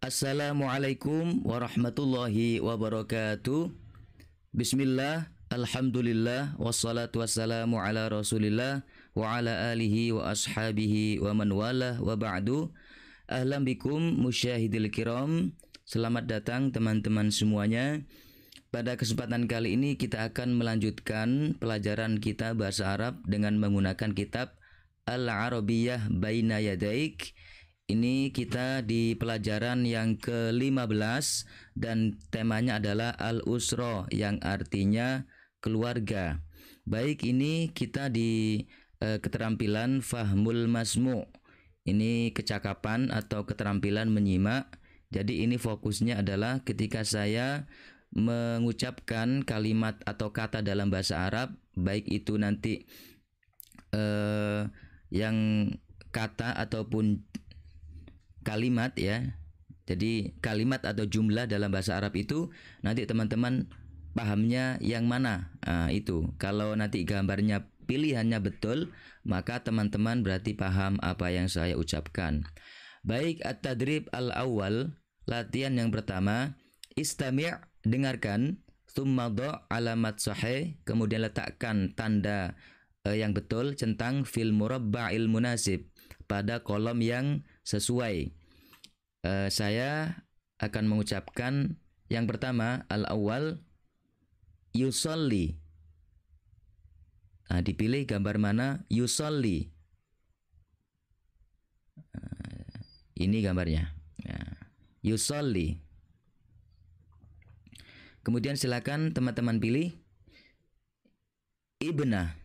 Assalamualaikum warahmatullahi wabarakatuh Bismillah Alhamdulillah Wassalatu wassalamu ala rasulillah Wa ala alihi wa ashabihi wa man wala wa ba'du Ahlam bikum musyahidil kiram Selamat datang teman-teman semuanya Pada kesempatan kali ini kita akan melanjutkan pelajaran kita bahasa Arab Dengan menggunakan kitab Al-Arabiyah Baina Yadaik ini kita di pelajaran yang ke-15 dan temanya adalah al-usra yang artinya keluarga. Baik, ini kita di eh, keterampilan fahmul masmu. Ini kecakapan atau keterampilan menyimak. Jadi ini fokusnya adalah ketika saya mengucapkan kalimat atau kata dalam bahasa Arab, baik itu nanti eh, yang kata ataupun kalimat ya. Jadi kalimat atau jumlah dalam bahasa Arab itu nanti teman-teman pahamnya yang mana nah, itu. Kalau nanti gambarnya pilihannya betul, maka teman-teman berarti paham apa yang saya ucapkan. Baik at-tadrib al-awwal, latihan yang pertama, istami' dengarkan, thumma alamat sahih, kemudian letakkan tanda eh, yang betul centang fil murabba'il munasib pada kolom yang sesuai. Uh, saya akan mengucapkan yang pertama al awal yusolli. Nah, dipilih gambar mana? Yusolli. Uh, eh, ini gambarnya. Nah, ya. yusolli. Kemudian silakan teman-teman pilih ibna.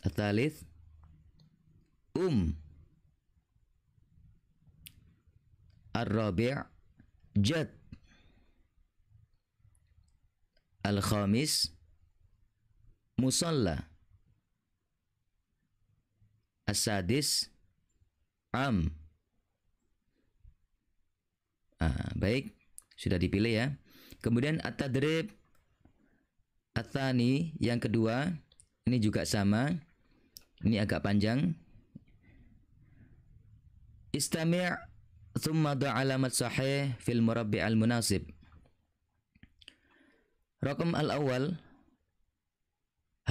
Athalith um الرابع جد الخامس مصلى السادس am ah, baik sudah dipilih ya kemudian at-tadrib atani yang kedua ini juga sama ini agak panjang Istami' thumma da' alamat sahih fil murabbi' al munasib. Rakam al awal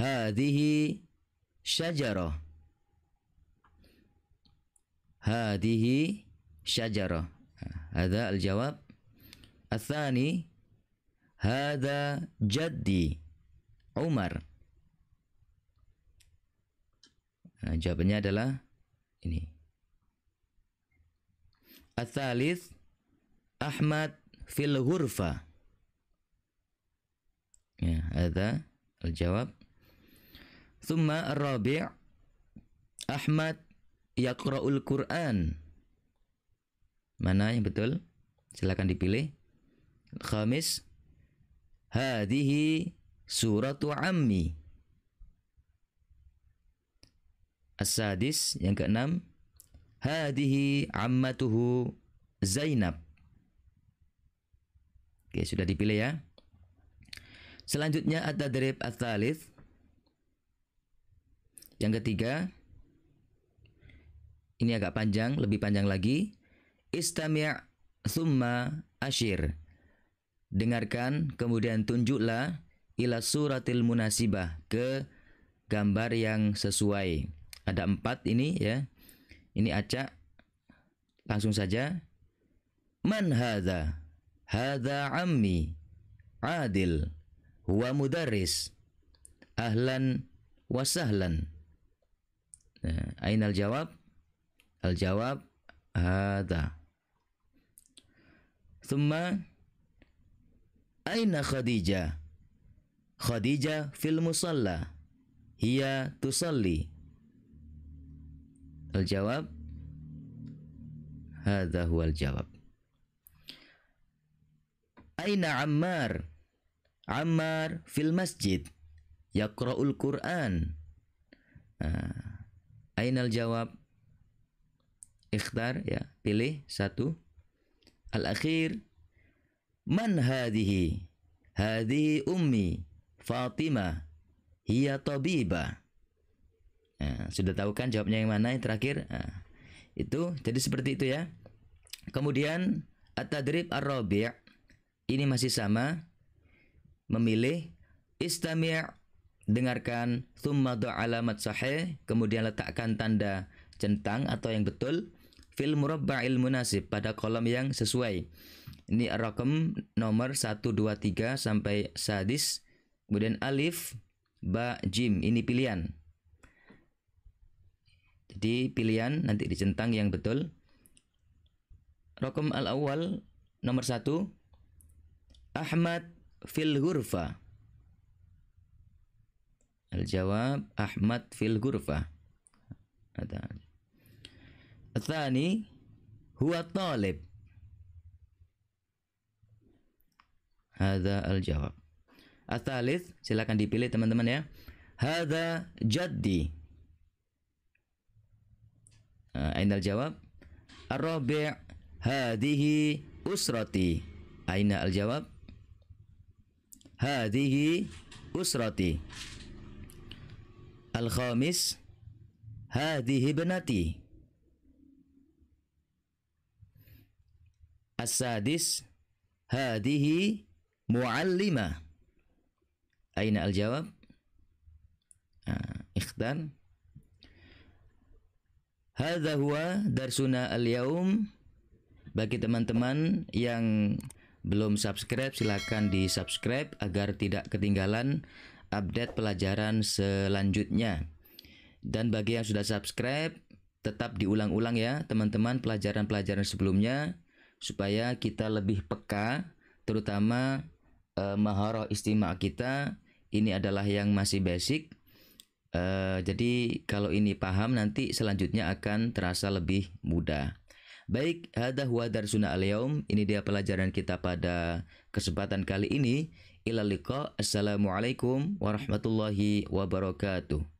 hadhihi syajara. Hadhihi syajara. Ada al jawab. Athani hada jaddi Umar. Nah, jawabannya adalah ini. Atsalis Ahmad fil hurfa. Ya, ada al-jawab. Thumma ar-rabi' Ahmad yaqra'ul Qur'an. Mana yang betul? Silakan dipilih. Khamis Hadihi suratu ammi. As-sadis yang keenam Hadihi ammatuhu Zainab. Oke, sudah dipilih ya. Selanjutnya at-tadrib ats Yang ketiga, ini agak panjang, lebih panjang lagi. Istami' thumma ashir. Dengarkan, kemudian tunjuklah ila suratil munasibah ke gambar yang sesuai. Ada empat ini ya. Ini acak. Langsung saja. Man hadza hadza ammi. Adil. Huwa mudarris. Ahlan wa sahlan. Nah, ainal jawab? Al jawab hadza Thumma aina Khadijah? Khadijah fil musalla. Hiya tusalli. Al jawab Hadha huwal jawab Aina Ammar Ammar fil masjid Yaqra'ul Qur'an nah, al jawab Ikhtar ya Pilih satu Al-akhir Man hadihi Hadihi ummi Fatimah Hiya tabibah Nah, sudah tahu kan jawabnya yang mana yang terakhir? Nah, itu jadi seperti itu ya. Kemudian atadrib tadrib ar-rabi' ini masih sama memilih istami' dengarkan thumma alamat sahih kemudian letakkan tanda centang atau yang betul fil murabba'il munasib pada kolom yang sesuai. Ini rakam nomor 1 2 3 sampai sadis. Kemudian alif, ba, jim ini pilihan di pilihan nanti dicentang yang betul. Rokom al awal nomor satu Ahmad fil hurfa Al-jawab Ahmad fil hurfa Ada. huwa talib. Hada al-jawab. Athalith, silakan dipilih teman-teman ya. Hada jaddi. Eh, Aina al-jawab? Ar-rabi' hadihi usrati. Aina al-jawab? Hadihi usrati. Al-khamis hadihi benati. As-sadis hadihi muallima. Aina al-jawab? Ah, Ikhtan. Hadza huwa darsuna al-yaum. Bagi teman-teman yang belum subscribe silahkan di subscribe agar tidak ketinggalan update pelajaran selanjutnya. Dan bagi yang sudah subscribe tetap diulang-ulang ya teman-teman pelajaran-pelajaran sebelumnya supaya kita lebih peka terutama eh, maharoh istimewa kita ini adalah yang masih basic Eh, jadi kalau ini paham nanti selanjutnya akan terasa lebih mudah. Baik, hadah huwa darsuna al-yaum. Ini dia pelajaran kita pada kesempatan kali ini. Ila liqa. Assalamualaikum warahmatullahi wabarakatuh.